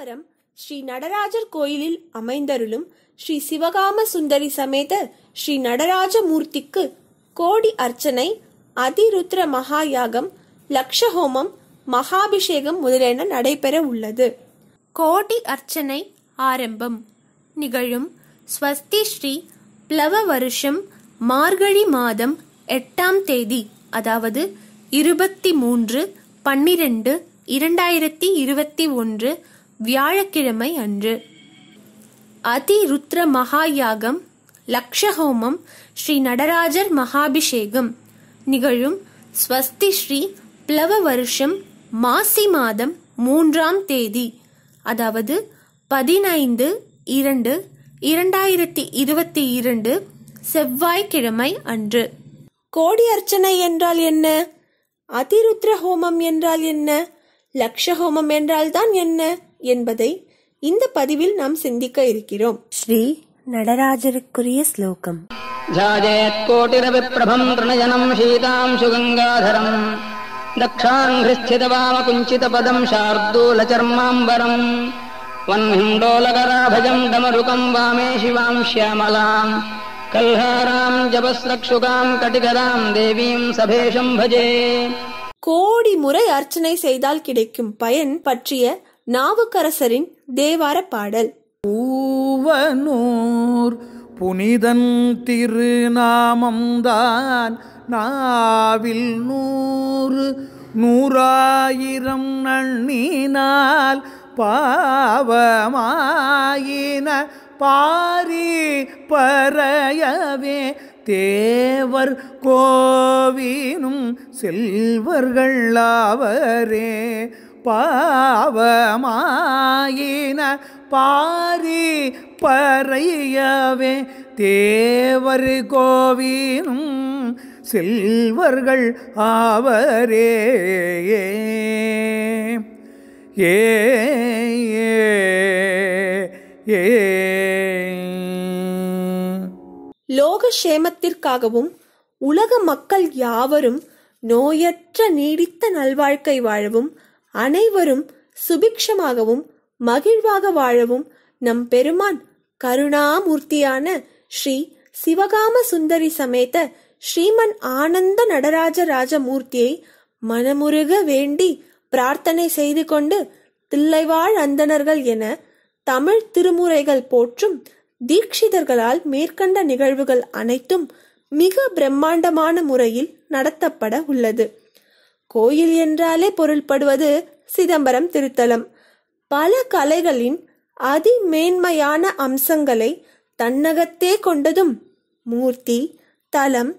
திருமரம் ஸ்ரீ நடராஜர் கோயிலில் அமைந்தருளும் ஸ்ரீ சிவகாம சுந்தரி சமேத ஸ்ரீ நடராஜ மூர்த்திக்கு கோடி அர்ச்சனை அதிருத்ர மகா யாகம் லக்ஷஹோமம் மகாபிஷேகம் முதலென நடைபெற உள்ளது கோடி அர்ச்சனை ஆரம்பம் நிகழும் ஸ்வஸ்தி ஸ்ரீ பிளவ வருஷம் மார்கழி மாதம் எட்டாம் தேதி அதாவது இருபத்தி மூன்று பன்னிரண்டு இரண்டாயிரத்தி இருபத்தி ஒன்று வியாழக்கிழமை அன்று அதிருத்ர மகாயாகம் லக்ஷஹோமம் ஸ்ரீ நடராஜர் மகாபிஷேகம் நிகழும் ஸ்வஸ்தி ஸ்ரீ பிளவ வருஷம் மாசி மாதம் மூன்றாம் தேதி அதாவது பதினைந்து இரண்டு இரண்டாயிரத்தி இருபத்தி இரண்டு செவ்வாய்க்கிழமை அன்று கோடி அர்ச்சனை என்றால் என்ன அதிருத்ர ஹோமம் என்றால் என்ன லக்ஷஹோமம் என்றால் தான் என்ன என்பதை இந்த பதிவில் நாம் சிந்திக்க இருக்கிறோம் ஸ்ரீ நடராஜருக்குரிய ஸ்லோகம் ध्याजेत् कोटिरविप्रभम् तृणजनम् शीतांशु गङ्गाधरम् दक्षाङ्घ्रिस्थितवामकुञ्चितपदम् शार्दूलचर्माम्बरम् वह्निम्डोलकराभजम् डमरुकम् वामे शिवाम् श्यामलाम् कल्हाराम् जपस्रक्षुकाम् कटिकराम् देवीम् सभेशम् भजे கோடி முறை அர்ச்சனை செய்தால் கிடைக்கும் பயன் பற்றிய நாவுக்கரசரின் தேவார பாடல் ஊவனூர் புனிதன் திருநாமம்தான் நாவில் நூறு நூறாயிரம் நண்ணினால் பாவமாயின பாரி பறையவே தேவர் கோவினும் செல்வர்கள் அவரே பாவமாயின பாரி பறையவே தேவர் கோவினும் செல்வர்கள் ஆவரே ஏ லோகக்ஷேமத்திற்காகவும் உலக மக்கள் யாவரும் நோயற்ற நீடித்த நல்வாழ்க்கை வாழவும் அனைவரும் சுபிக்ஷமாகவும் மகிழ்வாக வாழவும் நம் பெருமான் கருணாமூர்த்தியான ஸ்ரீ சிவகாம சுந்தரி சமேத ஸ்ரீமன் ஆனந்த நடராஜ ராஜமூர்த்தியை மனமுருக வேண்டி பிரார்த்தனை செய்து கொண்டு தில்லைவாழ் அந்தணர்கள் என தமிழ் திருமுறைகள் போற்றும் தீட்சிதர்களால் மேற்கண்ட நிகழ்வுகள் அனைத்தும் மிக பிரம்மாண்டமான முறையில் நடத்தப்பட உள்ளது கோயில் என்றாலே பொருள்படுவது சிதம்பரம் திருத்தலம் பல கலைகளின் அதிமேன்மையான அம்சங்களை தன்னகத்தே கொண்டதும் மூர்த்தி தலம்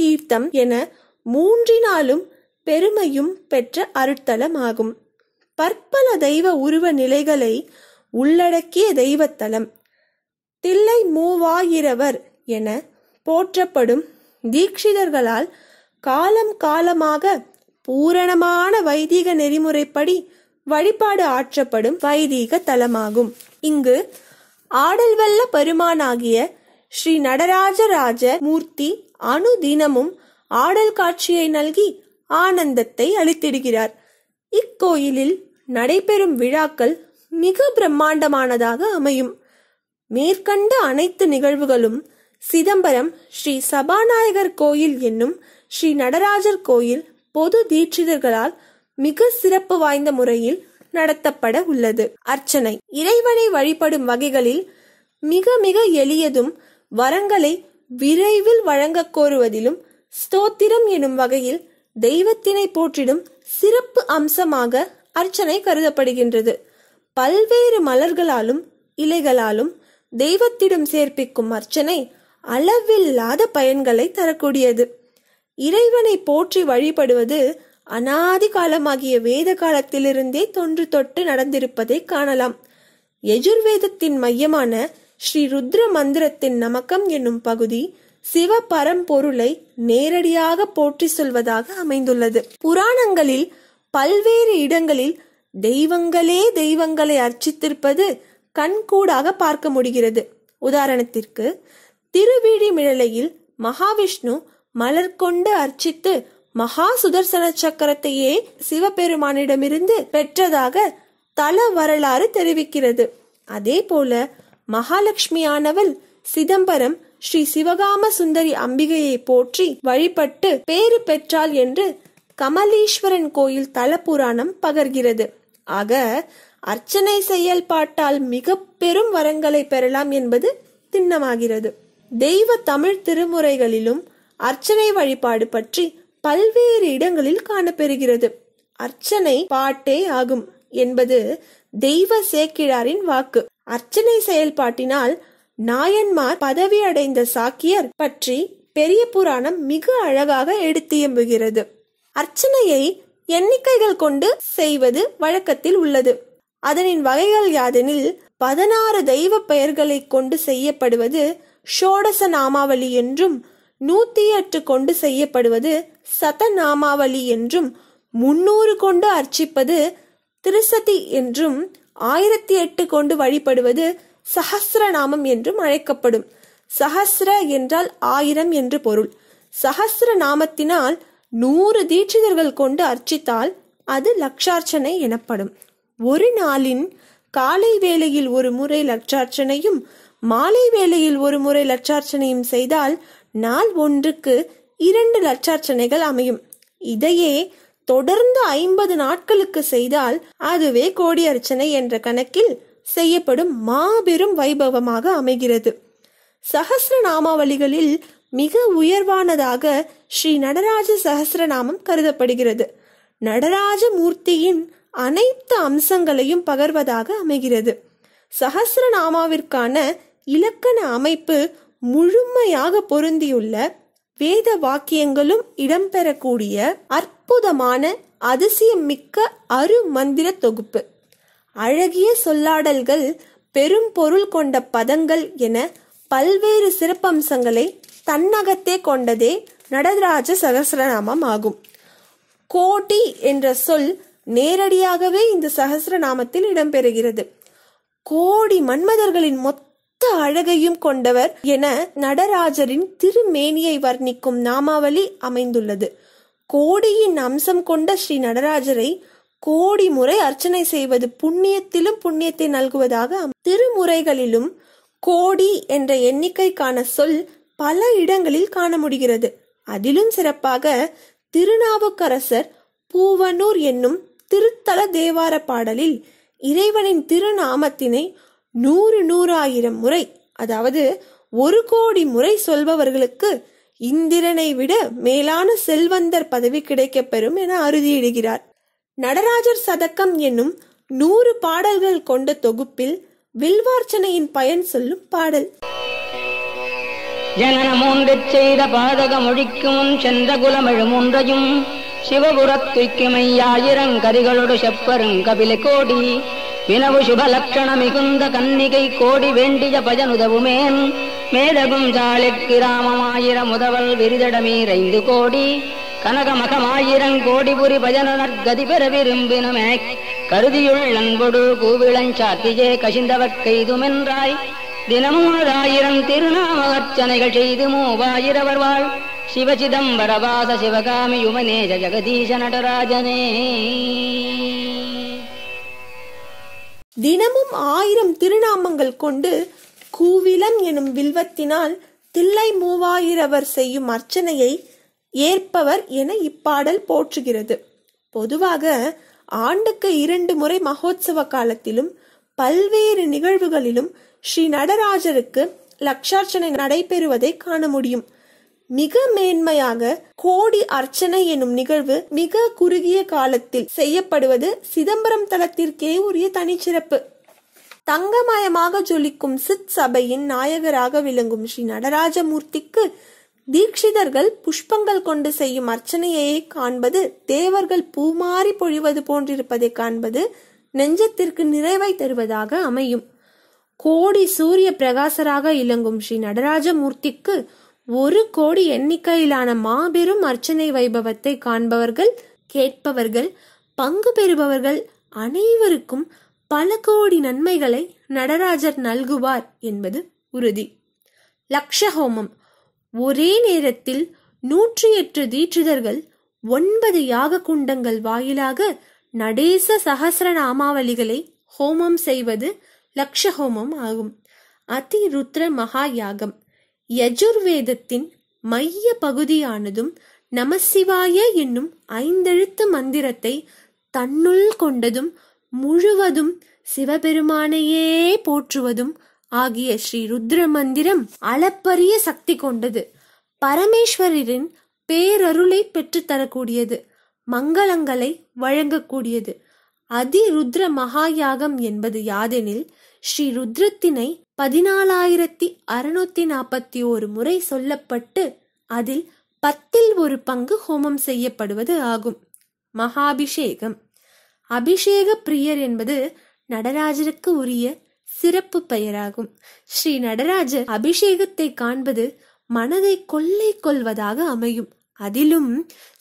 தீர்த்தம் என மூன்றினாலும் பெருமையும் பெற்ற அருட்தலமாகும் பற்பல தெய்வ உருவ நிலைகளை உள்ளடக்கிய தெய்வத்தலம் தில்லை மூவாயிரவர் என போற்றப்படும் தீட்சிதர்களால் காலம் காலமாக பூரணமான வைதிக நெறிமுறைப்படி வழிபாடு ஆற்றப்படும் வைதீக தலமாகும் இங்கு ஆடல்வல்ல பெருமானாகிய ஸ்ரீ நடராஜராஜ மூர்த்தி அனுதினமும் ஆடல் காட்சியை நல்கி ஆனந்தத்தை அளித்திடுகிறார் இக்கோயிலில் நடைபெறும் விழாக்கள் மிக பிரம்மாண்டமானதாக அமையும் மேற்கண்ட அனைத்து நிகழ்வுகளும் சிதம்பரம் ஸ்ரீ சபாநாயகர் கோயில் என்னும் ஸ்ரீ நடராஜர் கோயில் பொது தீட்சிதர்களால் மிக சிறப்பு வாய்ந்த முறையில் நடத்தப்பட உள்ளது அர்ச்சனை இறைவனை வழிபடும் வகைகளில் மிக மிக எளியதும் வரங்களை விரைவில் வழங்க கோருவதிலும் ஸ்தோத்திரம் எனும் வகையில் தெய்வத்தினை போற்றிடும் சிறப்பு அம்சமாக அர்ச்சனை கருதப்படுகின்றது பல்வேறு மலர்களாலும் இலைகளாலும் தெய்வத்திடம் சேர்ப்பிக்கும் அர்ச்சனை அளவில்லாத பயன்களை தரக்கூடியது இறைவனை போற்றி வழிபடுவது அனாதி காலமாகிய வேத காலத்திலிருந்தே தொன்று தொட்டு நடந்திருப்பதை காணலாம் எஜுர்வேதத்தின் மையமான ஸ்ரீ ருத்ர மந்திரத்தின் நமக்கம் என்னும் பகுதி சிவ பரம்பொருளை நேரடியாக போற்றி சொல்வதாக அமைந்துள்ளது புராணங்களில் பல்வேறு இடங்களில் தெய்வங்களே தெய்வங்களை அர்ச்சித்திருப்பது கண்கூடாக பார்க்க முடிகிறது உதாரணத்திற்கு மிழலையில் மகாவிஷ்ணு மலர் கொண்டு அர்ச்சித்து மகா சுதர்சன சக்கரத்தையே சிவபெருமானிடமிருந்து பெற்றதாக தல வரலாறு தெரிவிக்கிறது அதே போல மகாலட்சுமியானவள் சிதம்பரம் ஸ்ரீ சிவகாம சுந்தரி அம்பிகையை போற்றி வழிபட்டு பேறு பெற்றாள் என்று கமலீஸ்வரன் கோயில் தல புராணம் பகர்கிறது ஆக அர்ச்சனை செயல்பாட்டால் மிக பெரும் வரங்களை பெறலாம் என்பது திண்ணமாகிறது தெய்வ தமிழ் திருமுறைகளிலும் அர்ச்சனை வழிபாடு பற்றி பல்வேறு இடங்களில் காணப்பெறுகிறது அர்ச்சனை பாட்டே ஆகும் என்பது தெய்வ சேக்கிழாரின் வாக்கு அர்ச்சனை செயல்பாட்டினால் நாயன்மார் பதவி அடைந்த சாக்கியர் பற்றி பெரிய புராணம் மிக அழகாக எடுத்தியம்புகிறது அர்ச்சனையை எண்ணிக்கைகள் கொண்டு செய்வது வழக்கத்தில் உள்ளது அதனின் வகைகள் யாதெனில் பதினாறு தெய்வ பெயர்களை கொண்டு செய்யப்படுவது ஷோடச நாமாவளி என்றும் நூத்தி எட்டு கொண்டு செய்யப்படுவது சதநாமாவளி என்றும் முன்னூறு கொண்டு அர்ச்சிப்பது திருசதி என்றும் ஆயிரத்தி எட்டு கொண்டு வழிபடுவது சஹசிரநாமம் என்றும் அழைக்கப்படும் சஹசிர என்றால் ஆயிரம் என்று பொருள் சஹசிர நாமத்தினால் நூறு தீட்சிதர்கள் கொண்டு அர்ச்சித்தால் அது லக்ஷார்ச்சனை எனப்படும் ஒரு நாளின் காலை வேளையில் ஒரு முறை லட்சார்ச்சனையும் மாலை வேளையில் ஒரு முறை லட்சார்ச்சனையும் செய்தால் நாள் ஒன்றுக்கு இரண்டு லட்சார்ச்சனைகள் அமையும் இதையே தொடர்ந்து ஐம்பது நாட்களுக்கு செய்தால் அதுவே கோடி அர்ச்சனை என்ற கணக்கில் செய்யப்படும் மாபெரும் வைபவமாக அமைகிறது சகசிர நாமாவளிகளில் மிக உயர்வானதாக ஸ்ரீ நடராஜ சகசிரநாமம் கருதப்படுகிறது நடராஜ மூர்த்தியின் அனைத்து அம்சங்களையும் பகர்வதாக அமைகிறது சகசிரநாமாவிற்கான இலக்கண அமைப்பு முழுமையாக பொருந்தியுள்ள வேத வாக்கியங்களும் இடம்பெறக்கூடிய அற்புதமான அதிசயம் மிக்க அரு மந்திர தொகுப்பு அழகிய சொல்லாடல்கள் பெரும் பொருள் கொண்ட பதங்கள் என பல்வேறு சிறப்பம்சங்களை தன்னகத்தே கொண்டதே நடராஜ சகசிரநாமம் ஆகும் கோட்டி என்ற சொல் நேரடியாகவே இந்த சகசிரநாமத்தில் இடம்பெறுகிறது கோடி மன்மதர்களின் மொத்த அழகையும் கொண்டவர் என நடராஜரின் திருமேனியை வர்ணிக்கும் நாமாவளி அமைந்துள்ளது கோடியின் அம்சம் கொண்ட ஸ்ரீ நடராஜரை கோடி முறை அர்ச்சனை செய்வது புண்ணியத்திலும் புண்ணியத்தை நல்குவதாக திருமுறைகளிலும் கோடி என்ற எண்ணிக்கைக்கான சொல் பல இடங்களில் காண முடிகிறது அதிலும் சிறப்பாக திருநாவுக்கரசர் பூவனூர் என்னும் திருத்தல தேவார பாடலில் இறைவனின் திருநாமத்தினை நூறு நூறாயிரம் முறை அதாவது ஒரு கோடி முறை சொல்பவர்களுக்கு இந்திரனை விட மேலான செல்வந்தர் பதவி கிடைக்கப்பெறும் என அறுதியிடுகிறார் நடராஜர் சதக்கம் என்னும் நூறு பாடல்கள் கொண்ட தொகுப்பில் வில்வார்ச்சனையின் பயன் சொல்லும் பாடல் ஜனனமூன்று செய்த பாதக மொழிக்கும் சென்ற குலமிழுமூன்றையும் சிவபுரத்துய்க்குமையாயிரங்கரிகளோடு செப்பருங்கபிலை கோடி வினவு சுபலக்ஷண மிகுந்த கன்னிகை கோடி வேண்டிய பயனுதவுமேன் மேதகும் சாளுக்கு ராமமாயிரம் முதவல் விரிதடமீரைந்து கோடி கனகமகமாயிரம் கோடி புரி பயனுணர்கதி பெற விரும்பினுமே கருதியுள் நண்பொடு கூவிளஞ்சாத்தியே கசிந்தவர் கைதுமென்றாய் தினமும் தினமூவதாயிரம் திருநாமகர்ச்சனைகள் செய்து மூவாயிரவர் வாழ் சிவசிதம்பரவாச சிவகாமி யுவனேஜ ஜெகதீச நடராஜனே தினமும் ஆயிரம் திருநாமங்கள் கொண்டு கூவிலம் எனும் வில்வத்தினால் தில்லை மூவாயிரவர் செய்யும் அர்ச்சனையை ஏற்பவர் என இப்பாடல் போற்றுகிறது பொதுவாக ஆண்டுக்கு இரண்டு முறை மகோத்சவ காலத்திலும் பல்வேறு நிகழ்வுகளிலும் ஸ்ரீ நடராஜருக்கு லக்ஷார்ச்சனை நடைபெறுவதை காண முடியும் மிக மேன்மையாக கோடி அர்ச்சனை எனும் நிகழ்வு மிக குறுகிய காலத்தில் செய்யப்படுவது சிதம்பரம் தளத்திற்கே உரிய தனிச்சிறப்பு தங்கமயமாக ஜொலிக்கும் சித் சபையின் நாயகராக விளங்கும் ஸ்ரீ நடராஜமூர்த்திக்கு தீட்சிதர்கள் புஷ்பங்கள் கொண்டு செய்யும் அர்ச்சனையை காண்பது தேவர்கள் பூமாறி பொழிவது போன்றிருப்பதை காண்பது நெஞ்சத்திற்கு நிறைவை தருவதாக அமையும் கோடி சூரிய பிரகாசராக இலங்கும் ஸ்ரீ நடராஜமூர்த்திக்கு ஒரு கோடி எண்ணிக்கையிலான மாபெரும் அர்ச்சனை வைபவத்தை காண்பவர்கள் கேட்பவர்கள் பங்கு பெறுபவர்கள் அனைவருக்கும் பல கோடி நன்மைகளை நடராஜர் நல்குவார் என்பது உறுதி லக்ஷஹோமம் ஒரே நேரத்தில் நூற்றி எட்டு தீட்சிதர்கள் ஒன்பது யாக குண்டங்கள் வாயிலாக நடேச சகசிரநாமாவளிகளை ஹோமம் செய்வது லக்ஷஹோமம் ஆகும் அதி ருத்ர மகா யாகம் யஜுர்வேதத்தின் மைய பகுதியானதும் நமசிவாய என்னும் ஐந்தெழுத்து மந்திரத்தை தன்னுள் கொண்டதும் முழுவதும் சிவபெருமானையே போற்றுவதும் ஆகிய ஸ்ரீ ருத்ர மந்திரம் அளப்பரிய சக்தி கொண்டது பரமேஸ்வரரின் பேரருளை பெற்றுத்தரக்கூடியது மங்களங்களை வழங்கக்கூடியது அதி ருத்ர மகாயாகம் என்பது யாதெனில் ஸ்ரீ ருத்ரத்தினை பதினாலாயிரத்தி அறுநூத்தி நாற்பத்தி ஒரு முறை சொல்லப்பட்டு அதில் பத்தில் ஒரு பங்கு ஹோமம் செய்யப்படுவது ஆகும் மகாபிஷேகம் அபிஷேக பிரியர் என்பது நடராஜருக்கு உரிய சிறப்பு பெயராகும் ஸ்ரீ நடராஜர் அபிஷேகத்தை காண்பது மனதை கொள்ளை கொள்வதாக அமையும் அதிலும்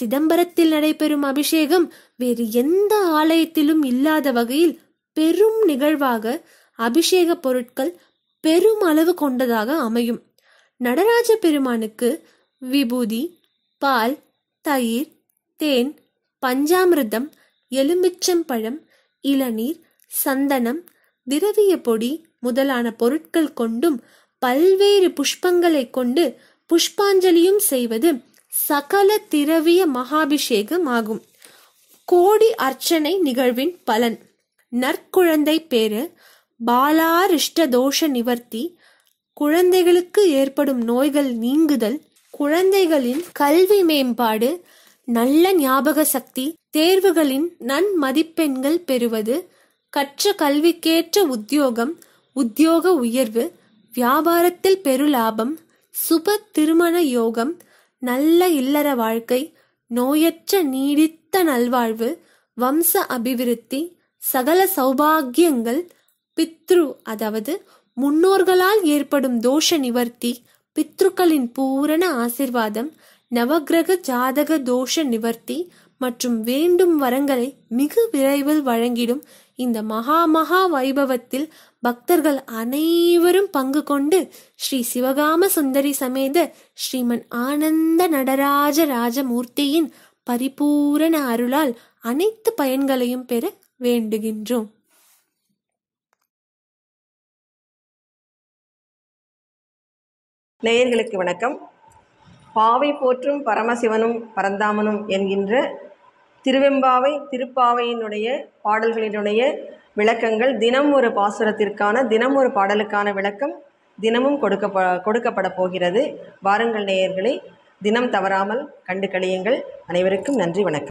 சிதம்பரத்தில் நடைபெறும் அபிஷேகம் வேறு எந்த ஆலயத்திலும் இல்லாத வகையில் பெரும் நிகழ்வாக அபிஷேக பொருட்கள் பெரும் அளவு கொண்டதாக அமையும் நடராஜ பெருமானுக்கு விபூதி பால் தயிர் தேன் பஞ்சாமிர்தம் பழம் இளநீர் சந்தனம் திரவிய பொடி முதலான பொருட்கள் கொண்டும் பல்வேறு புஷ்பங்களை கொண்டு புஷ்பாஞ்சலியும் செய்வது சகல திரவிய மகாபிஷேகம் ஆகும் கோடி அர்ச்சனை நிகழ்வின் பலன் நற்குழந்தை பேறு தோஷ நிவர்த்தி, குழந்தைகளுக்கு ஏற்படும் நோய்கள் நீங்குதல், குழந்தைகளின் கல்வி மேம்பாடு, நல்ல ஞாபக சக்தி, தேர்வுகளின் நன்மதிப்பெண்கள் பெறுவது, கற்ற கல்விக்கேற்ற உத்தியோகம், உத்தியோக உயர்வு, வியாபாரத்தில் பெருலாபம், சுப திருமண யோகம், நல்ல இல்லற வாழ்க்கை, நோயற்ற நீடித்த நல்வாழ்வு, வம்ச அபிவிருத்தி, சகல சௌபாகியங்கள் பித்ரு அதாவது முன்னோர்களால் ஏற்படும் தோஷ நிவர்த்தி பித்ருக்களின் பூரண ஆசிர்வாதம் நவகிரக ஜாதக தோஷ நிவர்த்தி மற்றும் வேண்டும் வரங்களை மிக விரைவில் வழங்கிடும் இந்த மகா மகா வைபவத்தில் பக்தர்கள் அனைவரும் பங்கு கொண்டு ஸ்ரீ சிவகாம சுந்தரி சமேத ஸ்ரீமன் ஆனந்த நடராஜ ராஜமூர்த்தியின் பரிபூரண அருளால் அனைத்து பயன்களையும் பெற வேண்டுகின்றோம் நேயர்களுக்கு வணக்கம் பாவை போற்றும் பரமசிவனும் பரந்தாமனும் என்கின்ற திருவெம்பாவை திருப்பாவையினுடைய பாடல்களினுடைய விளக்கங்கள் தினம் ஒரு பாசுரத்திற்கான தினம் ஒரு பாடலுக்கான விளக்கம் தினமும் கொடுக்க கொடுக்கப்பட போகிறது வாருங்கள் நேயர்களை தினம் தவறாமல் கண்டு கழியுங்கள் அனைவருக்கும் நன்றி வணக்கம்